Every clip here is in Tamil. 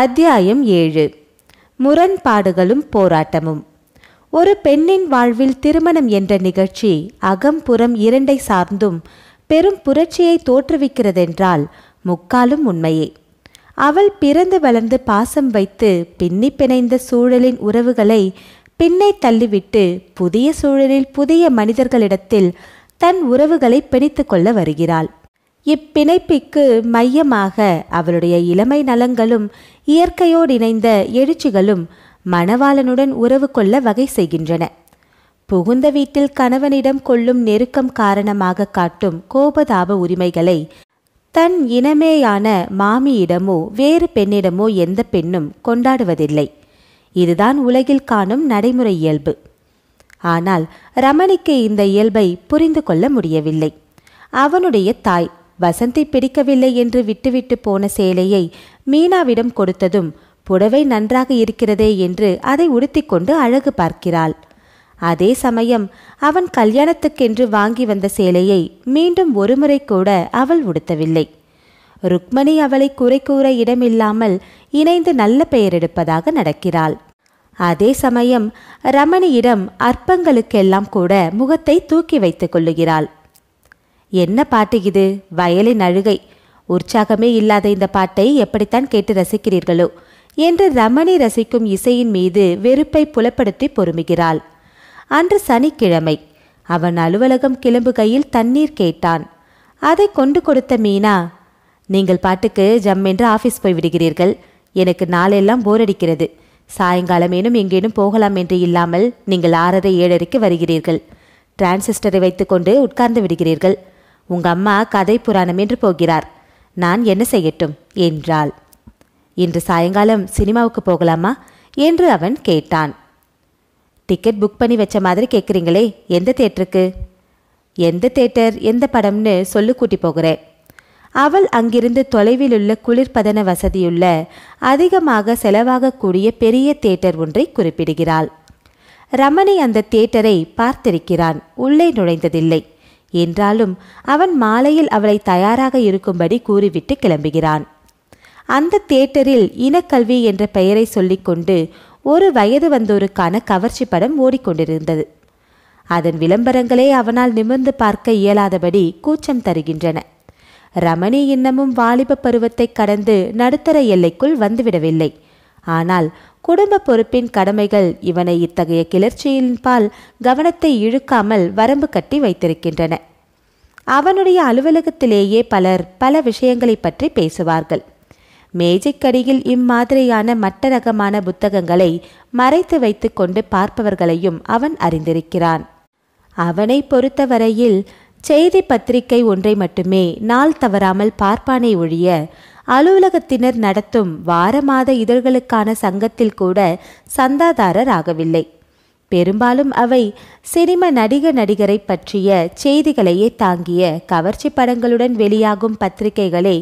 அத்தியாயம் ஏழு முரண்பாடுகளும் போராட்டமும் ஒரு பெண்ணின் வாழ்வில் திருமணம் என்ற நிகழ்ச்சி அகம்புறம் இரண்டை சார்ந்தும் பெரும் புரட்சியை தோற்றுவிக்கிறதென்றால் முக்காலும் உண்மையே அவள் பிறந்து வளர்ந்து பாசம் வைத்து பின்னி பிணைந்த சூழலின் உறவுகளை பின்னை தள்ளிவிட்டு புதிய சூழலில் புதிய மனிதர்களிடத்தில் தன் உறவுகளை பிணித்து கொள்ள வருகிறாள் இப்பிணைப்பிற்கு மையமாக அவளுடைய இளமை நலங்களும் இயற்கையோடு இணைந்த எழுச்சிகளும் மணவாளனுடன் உறவு கொள்ள வகை செய்கின்றன புகுந்த வீட்டில் கணவனிடம் கொள்ளும் நெருக்கம் காரணமாக காட்டும் கோபதாப உரிமைகளை தன் இனமேயான மாமியிடமோ வேறு பெண்ணிடமோ எந்த பெண்ணும் கொண்டாடுவதில்லை இதுதான் உலகில் காணும் நடைமுறை இயல்பு ஆனால் ரமணிக்கு இந்த இயல்பை புரிந்து கொள்ள முடியவில்லை அவனுடைய தாய் வசந்தி பிடிக்கவில்லை என்று விட்டுவிட்டு போன சேலையை மீனாவிடம் கொடுத்ததும் புடவை நன்றாக இருக்கிறதே என்று அதை உடுத்திக்கொண்டு அழகு பார்க்கிறாள் அதே சமயம் அவன் கல்யாணத்துக்கென்று வாங்கி வந்த சேலையை மீண்டும் ஒருமுறை கூட அவள் உடுத்தவில்லை ருக்மணி அவளை குறை கூற இடமில்லாமல் இணைந்து நல்ல பெயர் எடுப்பதாக நடக்கிறாள் அதே சமயம் ரமணியிடம் அற்பங்களுக்கெல்லாம் கூட முகத்தை தூக்கி வைத்துக் கொள்ளுகிறாள் என்ன பாட்டு இது வயலின் அழுகை உற்சாகமே இல்லாத இந்த பாட்டை எப்படித்தான் கேட்டு ரசிக்கிறீர்களோ என்று ரமணி ரசிக்கும் இசையின் மீது வெறுப்பை புலப்படுத்தி பொறுமுகிறாள் அன்று சனிக்கிழமை அவன் அலுவலகம் கிளம்புகையில் தண்ணீர் கேட்டான் அதை கொண்டு கொடுத்த மீனா நீங்கள் பாட்டுக்கு ஜம்மென்று ஆஃபீஸ் போய் விடுகிறீர்கள் எனக்கு நாளெல்லாம் போர் அடிக்கிறது சாயங்காலமேனும் எங்கேனும் போகலாம் என்று இல்லாமல் நீங்கள் ஆறரை ஏழரைக்கு வருகிறீர்கள் டிரான்சிஸ்டரை வைத்துக்கொண்டு உட்கார்ந்து விடுகிறீர்கள் உங்க அம்மா கதை புராணம் என்று போகிறார் நான் என்ன செய்யட்டும் என்றாள் இன்று சாயங்காலம் சினிமாவுக்கு போகலாமா என்று அவன் கேட்டான் டிக்கெட் புக் பண்ணி வச்ச மாதிரி கேட்குறீங்களே எந்த தேட்டருக்கு எந்த தேட்டர் எந்த படம்னு சொல்லு கூட்டி போகிறேன் அவள் அங்கிருந்து தொலைவில் உள்ள குளிர்பதன வசதியுள்ள அதிகமாக செலவாகக்கூடிய பெரிய தேட்டர் ஒன்றை குறிப்பிடுகிறாள் ரமணி அந்த தேட்டரை பார்த்திருக்கிறான் உள்ளே நுழைந்ததில்லை என்றாலும் அவன் மாலையில் அவளை தயாராக இருக்கும்படி கூறிவிட்டு கிளம்புகிறான் அந்த தியேட்டரில் இனக்கல்வி என்ற பெயரை சொல்லிக்கொண்டு ஒரு வயது வந்தோருக்கான கவர்ச்சி படம் ஓடிக்கொண்டிருந்தது அதன் விளம்பரங்களே அவனால் நிமிர்ந்து பார்க்க இயலாதபடி கூச்சம் தருகின்றன ரமணி இன்னமும் வாலிப பருவத்தை கடந்து நடுத்தர எல்லைக்குள் வந்துவிடவில்லை ஆனால் குடும்ப பொறுப்பின் கடமைகள் இவனை இத்தகைய கிளர்ச்சியின் பால் கவனத்தை இழுக்காமல் வரம்பு கட்டி வைத்திருக்கின்றன அவனுடைய அலுவலகத்திலேயே பலர் பல விஷயங்களைப் பற்றி பேசுவார்கள் மேஜைக்கடியில் இம்மாதிரியான மட்ட ரகமான புத்தகங்களை மறைத்து வைத்து கொண்டு பார்ப்பவர்களையும் அவன் அறிந்திருக்கிறான் அவனை பொறுத்தவரையில் செய்தி பத்திரிகை ஒன்றை மட்டுமே நாள் தவறாமல் பார்ப்பானை ஒழிய அலுவலகத்தினர் நடத்தும் வார மாத இதழ்களுக்கான சங்கத்தில் கூட சந்தாதாரர் ஆகவில்லை பெரும்பாலும் அவை சினிம நடிக நடிகரை பற்றிய செய்திகளையே தாங்கிய கவர்ச்சி படங்களுடன் வெளியாகும் பத்திரிகைகளே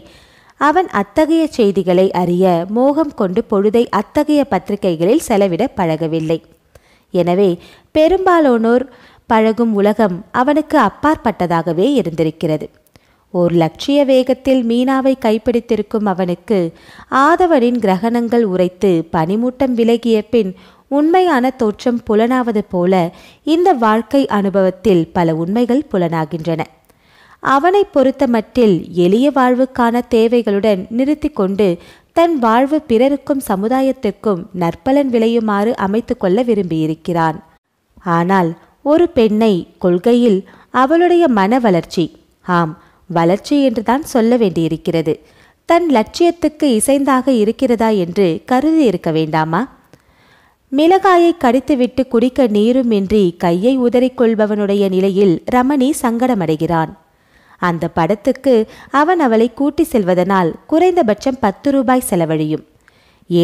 அவன் அத்தகைய செய்திகளை அறிய மோகம் கொண்டு பொழுதை அத்தகைய பத்திரிகைகளில் செலவிட பழகவில்லை எனவே பெரும்பாலானோர் பழகும் உலகம் அவனுக்கு அப்பாற்பட்டதாகவே இருந்திருக்கிறது ஓர் லட்சிய வேகத்தில் மீனாவை கைப்பிடித்திருக்கும் அவனுக்கு ஆதவனின் கிரகணங்கள் உரைத்து பனிமூட்டம் விலகிய பின் உண்மையான தோற்றம் புலனாவது போல இந்த வாழ்க்கை அனுபவத்தில் பல உண்மைகள் புலனாகின்றன அவனை பொறுத்த மட்டில் எளிய வாழ்வுக்கான தேவைகளுடன் நிறுத்தி கொண்டு தன் வாழ்வு பிறருக்கும் சமுதாயத்திற்கும் நற்பலன் விளையுமாறு அமைத்து கொள்ள விரும்பியிருக்கிறான் ஆனால் ஒரு பெண்ணை கொள்கையில் அவளுடைய மன வளர்ச்சி ஆம் வளர்ச்சி என்றுதான் சொல்ல வேண்டியிருக்கிறது தன் லட்சியத்துக்கு இசைந்தாக இருக்கிறதா என்று கருதி இருக்க வேண்டாமா மிளகாயை கடித்துவிட்டு குடிக்க நீருமின்றி கையை உதறிக்கொள்பவனுடைய நிலையில் ரமணி சங்கடமடைகிறான் அந்த படத்துக்கு அவன் அவளை கூட்டி செல்வதனால் குறைந்தபட்சம் பத்து ரூபாய் செலவழியும்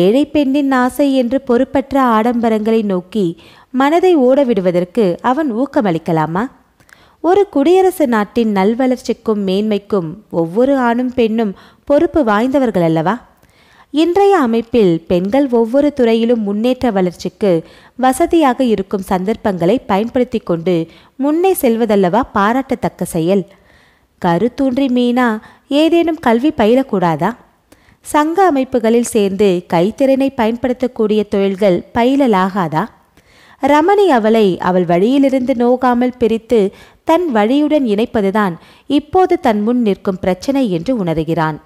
ஏழை பெண்ணின் ஆசை என்று பொறுப்பற்ற ஆடம்பரங்களை நோக்கி மனதை ஓடவிடுவதற்கு அவன் ஊக்கமளிக்கலாமா ஒரு குடியரசு நாட்டின் நல்வளர்ச்சிக்கும் மேன்மைக்கும் ஒவ்வொரு ஆணும் பெண்ணும் பொறுப்பு வாய்ந்தவர்கள் அல்லவா இன்றைய அமைப்பில் பெண்கள் ஒவ்வொரு துறையிலும் முன்னேற்ற வளர்ச்சிக்கு வசதியாக இருக்கும் சந்தர்ப்பங்களை பயன்படுத்தி கொண்டு முன்னே செல்வதல்லவா பாராட்டத்தக்க செயல் கருத்தூன்றி மீனா ஏதேனும் கல்வி பயிலக்கூடாதா சங்க அமைப்புகளில் சேர்ந்து கைத்திறனை பயன்படுத்தக்கூடிய தொழில்கள் பயிலலாகாதா ரமணி அவளை அவள் வழியிலிருந்து நோகாமல் பிரித்து தன் வழியுடன் இணைப்பதுதான் இப்போது தன் முன் நிற்கும் பிரச்சனை என்று உணர்கிறான்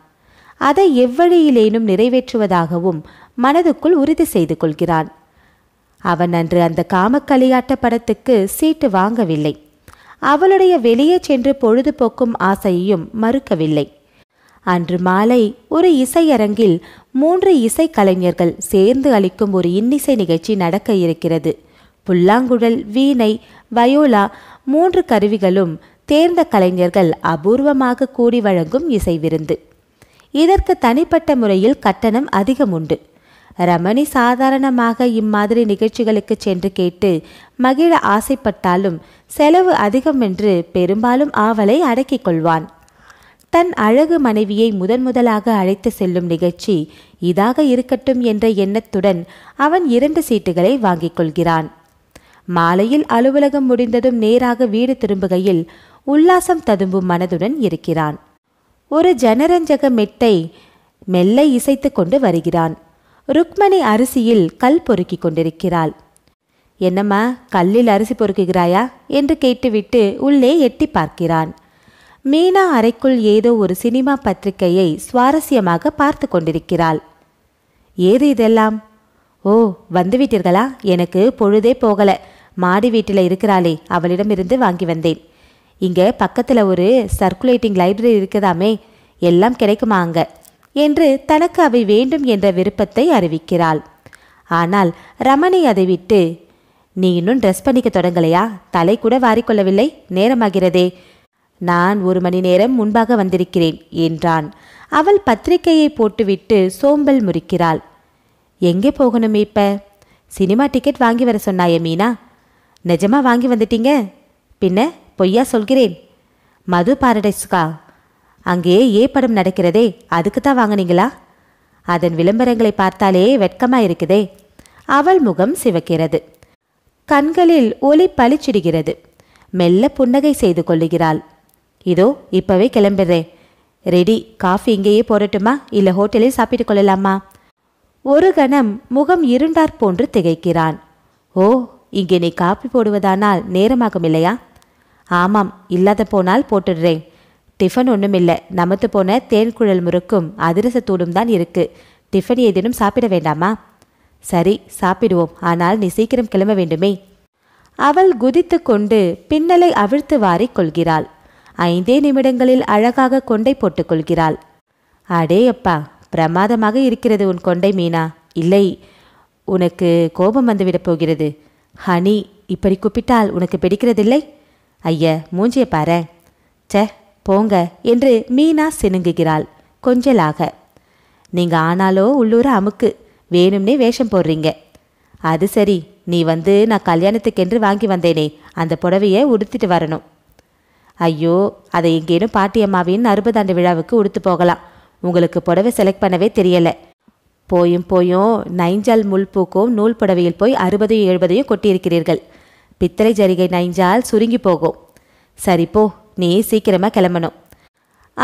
அதை எவ்வழியிலேனும் நிறைவேற்றுவதாகவும் மனதுக்குள் உறுதி செய்து கொள்கிறான் அவன் அன்று அந்த காமக்கலியாட்ட படத்துக்கு சீட்டு வாங்கவில்லை அவளுடைய வெளியே சென்று பொழுதுபோக்கும் ஆசையையும் மறுக்கவில்லை அன்று மாலை ஒரு இசையரங்கில் மூன்று இசை கலைஞர்கள் சேர்ந்து அளிக்கும் ஒரு இன்னிசை நிகழ்ச்சி நடக்க இருக்கிறது புல்லாங்குழல் வீணை வயோலா மூன்று கருவிகளும் தேர்ந்த கலைஞர்கள் அபூர்வமாக கூடி வழங்கும் இசை விருந்து இதற்கு தனிப்பட்ட முறையில் கட்டணம் அதிகம் உண்டு ரமணி சாதாரணமாக இம்மாதிரி நிகழ்ச்சிகளுக்கு சென்று கேட்டு மகிழ ஆசைப்பட்டாலும் செலவு அதிகம் என்று பெரும்பாலும் ஆவலை அடக்கிக் கொள்வான் தன் அழகு மனைவியை முதன் முதலாக அழைத்து செல்லும் நிகழ்ச்சி இதாக இருக்கட்டும் என்ற எண்ணத்துடன் அவன் இரண்டு சீட்டுகளை வாங்கிக் கொள்கிறான் மாலையில் அலுவலகம் முடிந்ததும் நேராக வீடு திரும்புகையில் உல்லாசம் ததும்பும் மனதுடன் இருக்கிறான் ஒரு ஜனரஞ்சக மெட்டை மெல்ல இசைத்து கொண்டு வருகிறான் ருக்மணி அரிசியில் கல் பொறுக்கி கொண்டிருக்கிறாள் என்னம்மா கல்லில் அரிசி பொறுக்குகிறாயா என்று கேட்டுவிட்டு உள்ளே எட்டி பார்க்கிறான் மீனா அறைக்குள் ஏதோ ஒரு சினிமா பத்திரிகையை சுவாரஸ்யமாக பார்த்து கொண்டிருக்கிறாள் ஏது இதெல்லாம் ஓ வந்துவிட்டீர்களா எனக்கு பொழுதே போகல மாடி வீட்டில் இருக்கிறாளே அவளிடமிருந்து வாங்கி வந்தேன் இங்கே பக்கத்தில் ஒரு சர்க்குலேட்டிங் லைப்ரரி இருக்குதாமே எல்லாம் கிடைக்குமா அங்க என்று தனக்கு அவை வேண்டும் என்ற விருப்பத்தை அறிவிக்கிறாள் ஆனால் ரமணி அதை விட்டு நீ இன்னும் ட்ரெஸ் பண்ணிக்க தொடங்கலையா தலை கூட வாரிக்கொள்ளவில்லை நேரமாகிறதே நான் ஒரு மணி நேரம் முன்பாக வந்திருக்கிறேன் என்றான் அவள் பத்திரிகையை போட்டுவிட்டு சோம்பல் முறிக்கிறாள் எங்கே போகணும் இப்ப சினிமா டிக்கெட் வாங்கி வர சொன்னாயே மீனா நிஜமா வாங்கி வந்துட்டீங்க பின்ன பொய்யா சொல்கிறேன் மது பாரடைஸ்கா அங்கே ஏ படம் நடக்கிறதே அதுக்கு தான் வாங்கினீங்களா அதன் விளம்பரங்களை பார்த்தாலே வெட்கமாக இருக்குதே அவள் முகம் சிவக்கிறது கண்களில் ஒளி பளிச்சிடுகிறது மெல்ல புன்னகை செய்து கொள்ளுகிறாள் இதோ இப்பவே கிளம்பிடுறேன் ரெடி காஃபி இங்கேயே போடட்டுமா இல்லை ஹோட்டலில் சாப்பிட்டு கொள்ளலாமா ஒரு கணம் முகம் இருண்டார் போன்று திகைக்கிறான் ஓ இங்கே நீ காப்பி போடுவதானால் நேரமாகும் இல்லையா ஆமாம் இல்லாத போனால் போட்டுடுறேன் டிஃபன் ஒன்றுமில்லை நமத்து போன தேன் குழல் முறுக்கும் அதிரசத்தூடும் தான் இருக்கு டிஃபன் ஏதேனும் சாப்பிட வேண்டாமா சரி சாப்பிடுவோம் ஆனால் நீ சீக்கிரம் கிளம்ப வேண்டுமே அவள் குதித்து கொண்டு பின்னலை அவிழ்த்து வாரி கொள்கிறாள் ஐந்தே நிமிடங்களில் அழகாக கொண்டை போட்டுக்கொள்கிறாள் அடே அப்பா பிரமாதமாக இருக்கிறது உன் கொண்டை மீனா இல்லை உனக்கு கோபம் வந்துவிடப் போகிறது ஹனி இப்படி கூப்பிட்டால் உனக்கு பிடிக்கிறதில்லை ஐய மூஞ்சிய பாரு சே போங்க என்று மீனா சினுங்குகிறாள் கொஞ்சலாக நீங்க ஆனாலோ உள்ளூர அமுக்கு வேணும்னே வேஷம் போடுறீங்க அது சரி நீ வந்து நான் கல்யாணத்துக்கென்று வாங்கி வந்தேனே அந்த புடவையை உடுத்திட்டு வரணும் ஐயோ அதை எங்கேனும் பாட்டியம்மாவின் அறுபதாண்டு விழாவுக்கு உடுத்து போகலாம் உங்களுக்கு புடவை செலக்ட் பண்ணவே தெரியலை போயும் போயும் நைஞ்சால் முள் பூக்கும் நூல் புடவையில் போய் அறுபதையும் எழுபதையும் கொட்டியிருக்கிறீர்கள் பித்தளை ஜரிகை நைஞ்சால் சுருங்கி போகும் சரி போ நீ சீக்கிரமாக கிளம்பணும்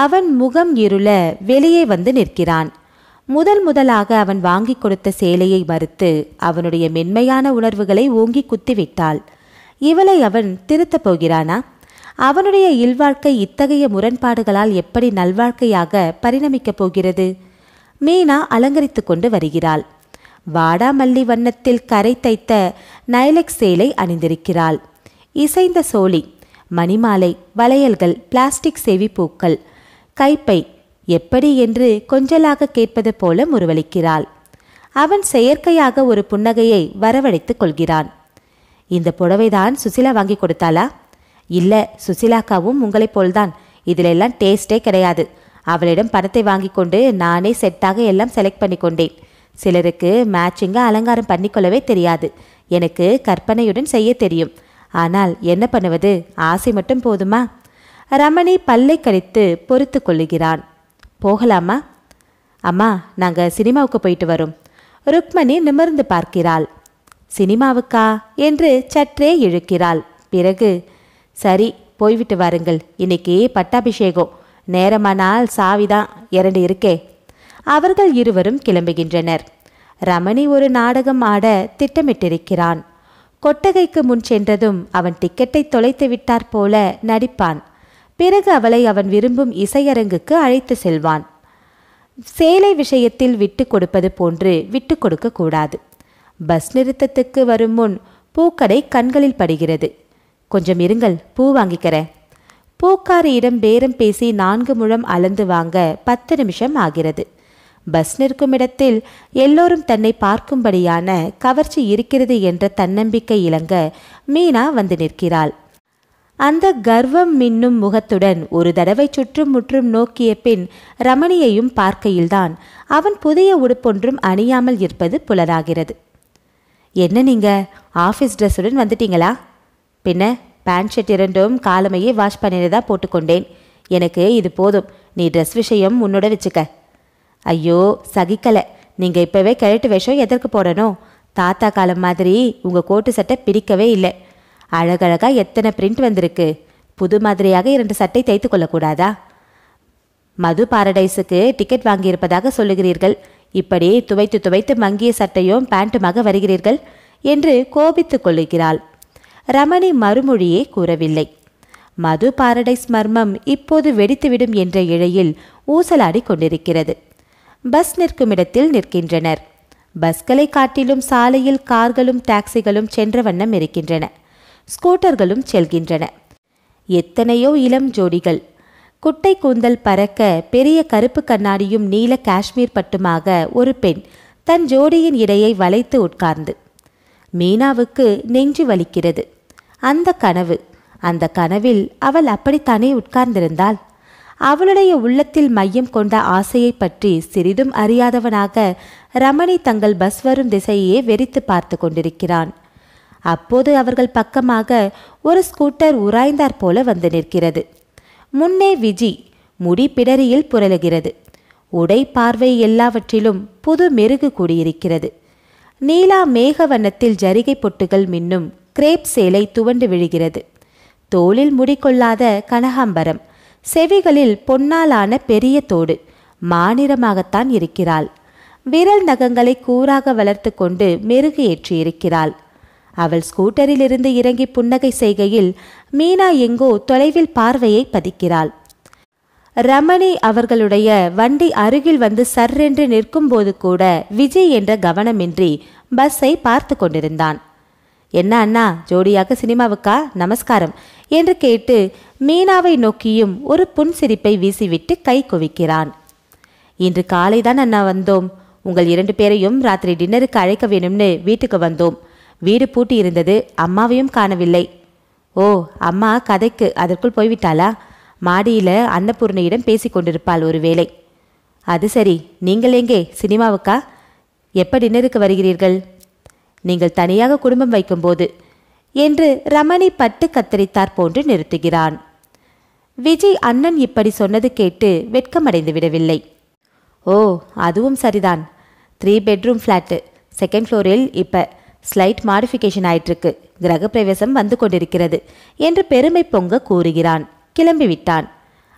அவன் முகம் இருள வெளியே வந்து நிற்கிறான் முதல் முதலாக அவன் வாங்கி கொடுத்த சேலையை மறுத்து அவனுடைய மென்மையான உணர்வுகளை ஓங்கி குத்திவிட்டாள் இவளை அவன் திருத்தப் போகிறானா அவனுடைய இல்வாழ்க்கை இத்தகைய முரண்பாடுகளால் எப்படி நல்வாழ்க்கையாக பரிணமிக்கப் போகிறது மீனா அலங்கரித்து கொண்டு வருகிறாள் வாடாமல்லி வண்ணத்தில் கரை தைத்த நைலக் சேலை அணிந்திருக்கிறாள் இசைந்த சோழி மணிமாலை வளையல்கள் பிளாஸ்டிக் செவிப்பூக்கள் கைப்பை எப்படி என்று கொஞ்சலாக கேட்பது போல முருவளிக்கிறாள் அவன் செயற்கையாக ஒரு புன்னகையை வரவழைத்துக் கொள்கிறான் இந்த புடவைதான் சுசிலா வாங்கி கொடுத்தாளா இல்லை சுசிலாக்காவும் உங்களைப் போல்தான் இதிலெல்லாம் டேஸ்டே கிடையாது அவளிடம் பணத்தை வாங்கி கொண்டு நானே செட்டாக எல்லாம் செலக்ட் பண்ணி கொண்டேன் சிலருக்கு மேட்சிங்காக அலங்காரம் பண்ணிக்கொள்ளவே தெரியாது எனக்கு கற்பனையுடன் செய்ய தெரியும் ஆனால் என்ன பண்ணுவது ஆசை மட்டும் போதுமா ரமணி பல்லை கடித்து பொறுத்து கொள்ளுகிறான் போகலாமா அம்மா நாங்கள் சினிமாவுக்கு போயிட்டு வரோம் ருக்மணி நிமிர்ந்து பார்க்கிறாள் சினிமாவுக்கா என்று சற்றே இழுக்கிறாள் பிறகு சரி போய்விட்டு வாருங்கள் இன்னைக்கு பட்டாபிஷேகம் நேரமானால் சாவிதான் இரண்டு இருக்கே அவர்கள் இருவரும் கிளம்புகின்றனர் ரமணி ஒரு நாடகம் ஆட திட்டமிட்டிருக்கிறான் கொட்டகைக்கு முன் சென்றதும் அவன் டிக்கெட்டை தொலைத்து விட்டார் போல நடிப்பான் பிறகு அவளை அவன் விரும்பும் இசையரங்குக்கு அழைத்து செல்வான் சேலை விஷயத்தில் விட்டு கொடுப்பது போன்று விட்டு கொடுக்க கூடாது பஸ் நிறுத்தத்துக்கு வரும் முன் பூக்கடை கண்களில் படுகிறது கொஞ்சம் இருங்கள் பூ வாங்கிக்கிறேன் பூக்காரியிடம் பேரம் பேசி நான்கு முழம் அளந்து வாங்க பத்து நிமிஷம் ஆகிறது பஸ் நிற்கும் இடத்தில் எல்லோரும் தன்னை பார்க்கும்படியான கவர்ச்சி இருக்கிறது என்ற தன்னம்பிக்கை இழங்க மீனா வந்து நிற்கிறாள் அந்த கர்வம் மின்னும் முகத்துடன் ஒரு தடவை சுற்றும் முற்றும் நோக்கிய பின் ரமணியையும் பார்க்கையில்தான் அவன் புதிய உடுப்பொன்றும் அணியாமல் இருப்பது புலராகிறது என்ன நீங்க ஆஃபீஸ் ட்ரெஸ்ஸுடன் வந்துட்டீங்களா பின்ன பேண்ட் ஷர்ட் இரண்டும் காலமையே வாஷ் பண்ணினதா போட்டுக்கொண்டேன் எனக்கு இது போதும் நீ ட்ரெஸ் விஷயம் உன்னோட வச்சுக்க ஐயோ சகிக்கலை நீங்கள் இப்போவே கிழட்டு விஷம் எதற்கு போடணும் தாத்தா காலம் மாதிரி உங்கள் கோட்டு சட்டை பிடிக்கவே இல்லை அழகழகாக எத்தனை பிரிண்ட் வந்திருக்கு புது மாதிரியாக இரண்டு சட்டை தைத்து கொள்ளக்கூடாதா மது பாரடைஸுக்கு டிக்கெட் வாங்கியிருப்பதாக சொல்லுகிறீர்கள் இப்படி துவைத்து துவைத்து மங்கிய சட்டையும் பேண்ட்டுமாக வருகிறீர்கள் என்று கோபித்து கொள்ளுகிறாள் ரமணி மறுமொழியே கூறவில்லை மது பாரடைஸ் மர்மம் இப்போது வெடித்துவிடும் என்ற இழையில் ஊசலாடி கொண்டிருக்கிறது பஸ் நிற்கும் இடத்தில் நிற்கின்றனர் பஸ்களை காட்டிலும் சாலையில் கார்களும் டாக்ஸிகளும் சென்ற வண்ணம் இருக்கின்றன ஸ்கூட்டர்களும் செல்கின்றன எத்தனையோ இளம் ஜோடிகள் குட்டை கூந்தல் பறக்க பெரிய கருப்பு கண்ணாடியும் நீல காஷ்மீர் பட்டுமாக ஒரு பெண் தன் ஜோடியின் இடையை வளைத்து உட்கார்ந்து மீனாவுக்கு நெஞ்சு வலிக்கிறது அந்த கனவு அந்த கனவில் அவள் அப்படித்தானே உட்கார்ந்திருந்தாள் அவளுடைய உள்ளத்தில் மையம் கொண்ட ஆசையை பற்றி சிறிதும் அறியாதவனாக ரமணி தங்கள் பஸ் வரும் திசையே வெறித்து பார்த்து கொண்டிருக்கிறான் அப்போது அவர்கள் பக்கமாக ஒரு ஸ்கூட்டர் உராய்ந்தார் போல வந்து நிற்கிறது முன்னே விஜி முடி பிடரியில் புரளுகிறது உடை பார்வை எல்லாவற்றிலும் புது மெருகு கூடியிருக்கிறது நீலா மேக வண்ணத்தில் ஜரிகை பொட்டுகள் மின்னும் கிரேப் சேலை துவண்டு விழுகிறது தோளில் முடிக்கொள்ளாத கனகாம்பரம் செவிகளில் பொன்னாலான பெரிய தோடு மாநிறமாகத்தான் இருக்கிறாள் விரல் நகங்களை கூறாக வளர்த்து கொண்டு மெருகு ஏற்றியிருக்கிறாள் அவள் ஸ்கூட்டரிலிருந்து இறங்கி புன்னகை செய்கையில் மீனா எங்கோ தொலைவில் பார்வையை பதிக்கிறாள் ரமணி அவர்களுடைய வண்டி அருகில் வந்து சர்ரென்று நிற்கும்போது கூட விஜய் என்ற கவனமின்றி பஸ்ஸை பார்த்து கொண்டிருந்தான் என்ன அண்ணா ஜோடியாக சினிமாவுக்கா நமஸ்காரம் என்று கேட்டு மீனாவை நோக்கியும் ஒரு புன்சிரிப்பை வீசிவிட்டு கை குவிக்கிறான் இன்று காலை தான் அண்ணா வந்தோம் உங்கள் இரண்டு பேரையும் ராத்திரி டின்னருக்கு அழைக்க வேணும்னு வீட்டுக்கு வந்தோம் வீடு பூட்டி இருந்தது அம்மாவையும் காணவில்லை ஓ அம்மா கதைக்கு அதற்குள் போய்விட்டாளா மாடியில் அன்னபூர்ணியிடம் பேசி கொண்டிருப்பாள் ஒருவேளை அது சரி நீங்கள் எங்கே சினிமாவுக்கா எப்போ டின்னருக்கு வருகிறீர்கள் நீங்கள் தனியாக குடும்பம் வைக்கும்போது என்று ரமணி பட்டு கத்தரித்தார் போன்று நிறுத்துகிறான் விஜய் அண்ணன் இப்படி சொன்னது கேட்டு வெட்கமடைந்து விடவில்லை ஓ அதுவும் சரிதான் த்ரீ பெட்ரூம் ஃப்ளாட்டு செகண்ட் ஃப்ளோரில் இப்போ ஸ்லைட் மாடிஃபிகேஷன் ஆயிட்டிருக்கு கிரகப்பிரவேசம் வந்து கொண்டிருக்கிறது என்று பெருமை பொங்க கூறுகிறான் கிளம்பிவிட்டான்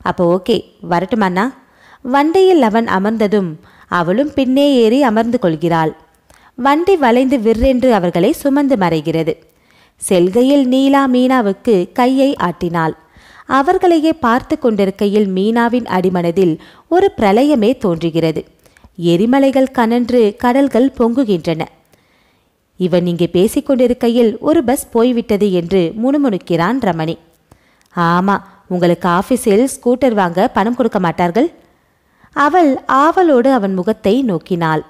அப்போ ஓகே வரட்டுமாண்ணா வண்டையில் அவன் அமர்ந்ததும் அவளும் பின்னே ஏறி அமர்ந்து கொள்கிறாள் வண்டி வளைந்து விற்றென்று அவர்களை சுமந்து மறைகிறது செல்கையில் நீலா மீனாவுக்கு கையை ஆட்டினாள் அவர்களையே பார்த்து கொண்டிருக்கையில் மீனாவின் அடிமனதில் ஒரு பிரளயமே தோன்றுகிறது எரிமலைகள் கனன்று கடல்கள் பொங்குகின்றன இவன் இங்கே பேசிக்கொண்டிருக்கையில் ஒரு பஸ் போய்விட்டது என்று முணுமுணுக்கிறான் ரமணி ஆமா உங்களுக்கு ஆஃபீஸில் ஸ்கூட்டர் வாங்க பணம் கொடுக்க மாட்டார்கள் அவள் ஆவலோடு அவன் முகத்தை நோக்கினாள்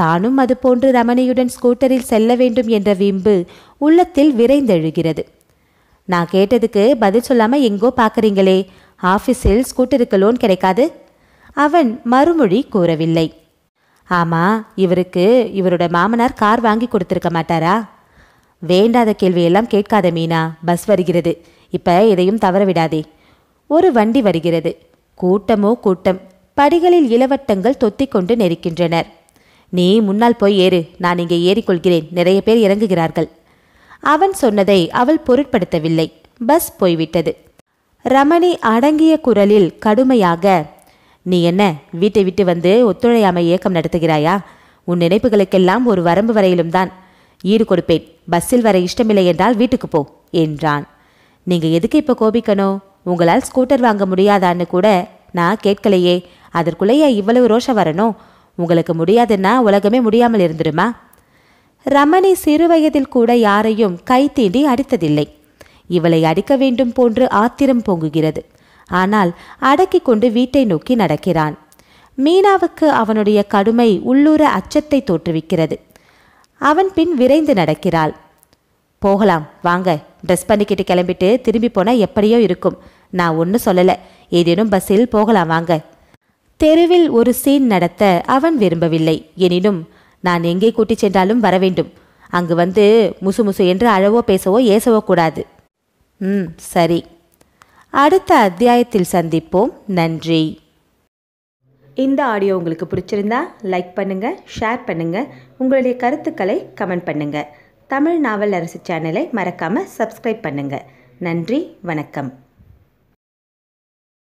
தானும் அதுபோன்று ரமணியுடன் ஸ்கூட்டரில் செல்ல வேண்டும் என்ற விம்பு உள்ளத்தில் விரைந்தெழுகிறது நான் கேட்டதுக்கு பதில் சொல்லாமல் எங்கோ பார்க்குறீங்களே ஆஃபீஸில் ஸ்கூட்டருக்கு லோன் கிடைக்காது அவன் மறுமொழி கூறவில்லை ஆமாம் இவருக்கு இவரோட மாமனார் கார் வாங்கி கொடுத்துருக்க மாட்டாரா வேண்டாத கேள்வியெல்லாம் கேட்காத மீனா பஸ் வருகிறது இப்போ எதையும் தவற விடாதே ஒரு வண்டி வருகிறது கூட்டமோ கூட்டம் படிகளில் இளவட்டங்கள் தொத்திக்கொண்டு நெருக்கின்றனர் நீ முன்னால் போய் ஏறு நான் இங்கே ஏறிக்கொள்கிறேன் நிறைய பேர் இறங்குகிறார்கள் அவன் சொன்னதை அவள் பொருட்படுத்தவில்லை பஸ் போய்விட்டது ரமணி அடங்கிய குரலில் கடுமையாக நீ என்ன வீட்டை விட்டு வந்து ஒத்துழையாமை இயக்கம் நடத்துகிறாயா உன் நினைப்புகளுக்கெல்லாம் ஒரு வரம்பு வரையிலும் தான் ஈடு கொடுப்பேன் பஸ்ஸில் வர இஷ்டமில்லை என்றால் வீட்டுக்கு போ என்றான் நீங்க எதுக்கு இப்போ கோபிக்கணும் உங்களால் ஸ்கூட்டர் வாங்க முடியாதான்னு கூட நான் கேட்கலையே அதற்குள்ளேயே இவ்வளவு ரோஷம் வரணும் உங்களுக்கு முடியாதுன்னா உலகமே முடியாமல் இருந்துடுமா ரமணி சிறுவயதில் கூட யாரையும் கை தீண்டி அடித்ததில்லை இவளை அடிக்க வேண்டும் போன்று ஆத்திரம் பொங்குகிறது ஆனால் அடக்கிக் கொண்டு வீட்டை நோக்கி நடக்கிறான் மீனாவுக்கு அவனுடைய கடுமை உள்ளூர அச்சத்தை தோற்றுவிக்கிறது அவன் பின் விரைந்து நடக்கிறாள் போகலாம் வாங்க ட்ரெஸ் பண்ணிக்கிட்டு கிளம்பிட்டு திரும்பி போனால் எப்படியோ இருக்கும் நான் ஒன்றும் சொல்லலை ஏதேனும் பஸ்ஸில் போகலாம் வாங்க தெருவில் ஒரு சீன் நடத்த அவன் விரும்பவில்லை எனினும் நான் எங்கே கூட்டிச் சென்றாலும் வரவேண்டும் அங்கு வந்து முசு முசு என்று அழவோ பேசவோ ஏசவோ கூடாது ம் சரி அடுத்த அத்தியாயத்தில் சந்திப்போம் நன்றி இந்த ஆடியோ உங்களுக்கு பிடிச்சிருந்தா லைக் பண்ணுங்கள் ஷேர் பண்ணுங்கள் உங்களுடைய கருத்துக்களை கமெண்ட் பண்ணுங்கள் தமிழ் நாவல் அரசு சேனலை மறக்காமல் சப்ஸ்கிரைப் பண்ணுங்கள் நன்றி வணக்கம்